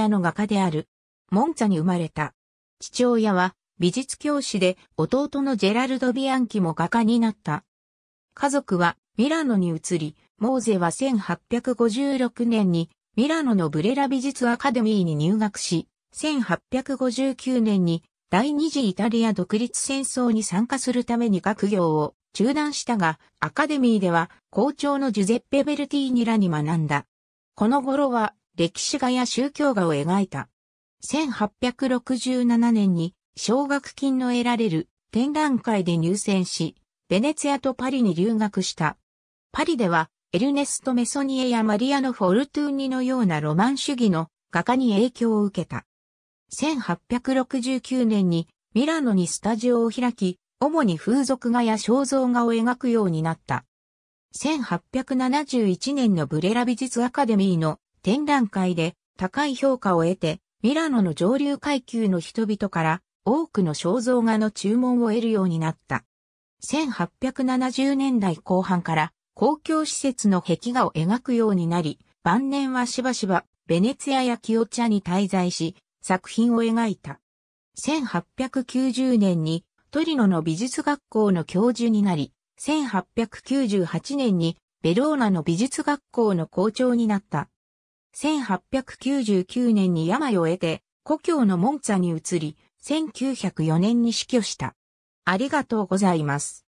アの画家である。モンツァに生まれた。父親は美術教師で弟のジェラルド・ビアンキも画家になった。家族はミラノに移り、モーゼは1856年にミラノのブレラ美術アカデミーに入学し、1859年に第二次イタリア独立戦争に参加するために学業を中断したが、アカデミーでは校長のジュゼッペ・ベルティーニらに学んだ。この頃は歴史画や宗教画を描いた。1867年に奨学金の得られる展覧会で入選し、ベネツィアとパリに留学した。パリではエルネスト・メソニエやマリアノ・フォルトゥーニのようなロマン主義の画家に影響を受けた。1869年にミラノにスタジオを開き、主に風俗画や肖像画を描くようになった。1871年のブレラ美術アカデミーの展覧会で高い評価を得て、ミラノの上流階級の人々から多くの肖像画の注文を得るようになった。1870年代後半から公共施設の壁画を描くようになり、晩年はしばしばベネツィアやキオチャに滞在し、作品を描いた。1890年にトリノの美術学校の教授になり、1898年にベローナの美術学校の校長になった。1899年に病を得て、故郷のモンツァに移り、1904年に死去した。ありがとうございます。